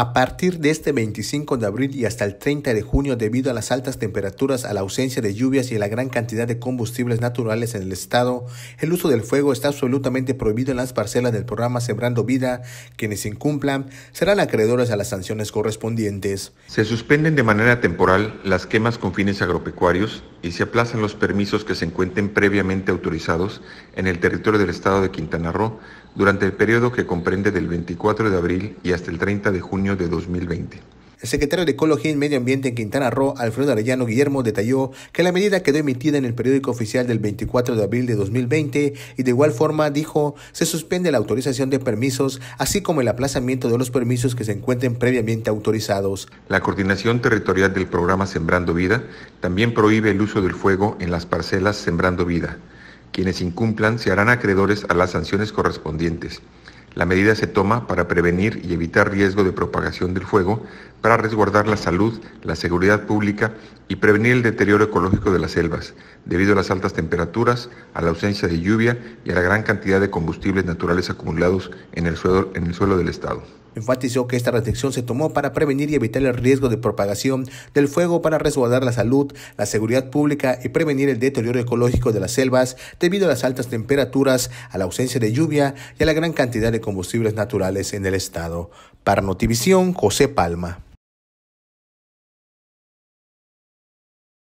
A partir de este 25 de abril y hasta el 30 de junio, debido a las altas temperaturas, a la ausencia de lluvias y a la gran cantidad de combustibles naturales en el estado, el uso del fuego está absolutamente prohibido en las parcelas del programa Sembrando Vida. Quienes incumplan serán acreedores a las sanciones correspondientes. Se suspenden de manera temporal las quemas con fines agropecuarios y se aplazan los permisos que se encuentren previamente autorizados en el territorio del Estado de Quintana Roo durante el periodo que comprende del 24 de abril y hasta el 30 de junio de 2020. El secretario de Ecología y Medio Ambiente en Quintana Roo, Alfredo Arellano Guillermo, detalló que la medida quedó emitida en el periódico oficial del 24 de abril de 2020 y de igual forma dijo se suspende la autorización de permisos, así como el aplazamiento de los permisos que se encuentren previamente autorizados. La coordinación territorial del programa Sembrando Vida también prohíbe el uso del fuego en las parcelas Sembrando Vida. Quienes incumplan se harán acreedores a las sanciones correspondientes. La medida se toma para prevenir y evitar riesgo de propagación del fuego, para resguardar la salud, la seguridad pública y prevenir el deterioro ecológico de las selvas, debido a las altas temperaturas, a la ausencia de lluvia y a la gran cantidad de combustibles naturales acumulados en el suelo, del Estado. Enfatizó que esta restricción se tomó para prevenir y evitar el riesgo de propagación del fuego para resguardar la salud, la seguridad pública y prevenir el deterioro ecológico de las selvas debido a las altas temperaturas, a la ausencia de lluvia y a la gran cantidad de combustibles naturales en el estado. Para Notivisión, José Palma.